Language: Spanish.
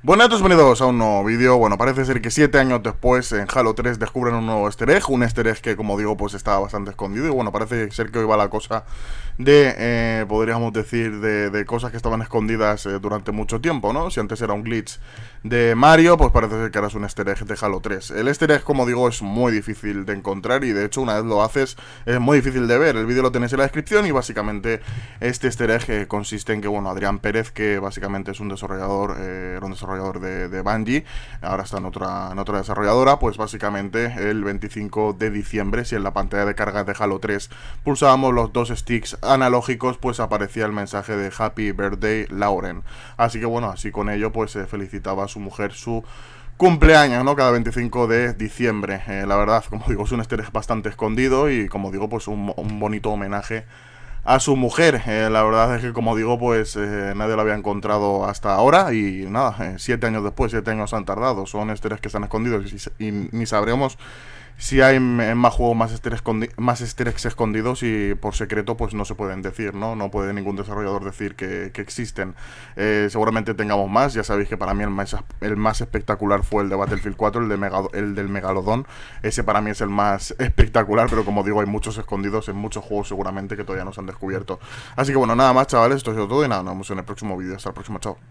Buenas, bienvenidos a un nuevo vídeo. Bueno, parece ser que 7 años después en Halo 3 descubren un nuevo easter egg, un easter que como digo pues estaba bastante escondido y bueno, parece ser que hoy va la cosa de, eh, podríamos decir, de, cosas que estaban escondidas eh, durante mucho tiempo, ¿no? Si antes era un glitch de Mario, pues parece ser que ahora es un easter egg de Halo 3. El easter egg, como digo, es muy difícil de encontrar y de hecho una vez lo haces es muy difícil de ver. El vídeo lo tenéis en la descripción y básicamente este easter egg eh, consiste en que, bueno, Adrián Pérez, que básicamente es un desarrollador, eh, un desarrollador de, de Bungie, ahora está en otra, en otra desarrolladora, pues básicamente el 25 de diciembre, si en la pantalla de carga de Halo 3 pulsábamos los dos sticks analógicos, pues aparecía el mensaje de Happy Birthday Lauren. Así que bueno, así con ello pues se felicitaba a su mujer su cumpleaños, ¿no? Cada 25 de diciembre. Eh, la verdad, como digo, es un estrés bastante escondido y como digo, pues un bonito homenaje a su mujer. Eh, la verdad es que, como digo, pues eh, nadie la había encontrado hasta ahora y nada, eh, siete años después, siete años han tardado. Son estrellas que están escondidos y, y ni sabremos si hay más juegos más easter, escondidos y por secreto pues no se pueden decir, ¿no? No puede ningún desarrollador decir que, existen. Eh, seguramente tengamos más, ya sabéis que para mí el más, el más espectacular fue el de Battlefield 4, el, de el del Megalodón. Ese para mí es el más espectacular, pero como digo, hay muchos escondidos en muchos juegos seguramente que todavía no se han descubierto. Así que bueno, nada más chavales, esto ha todo y nada, nos vemos en el próximo vídeo. Hasta el próximo, chao.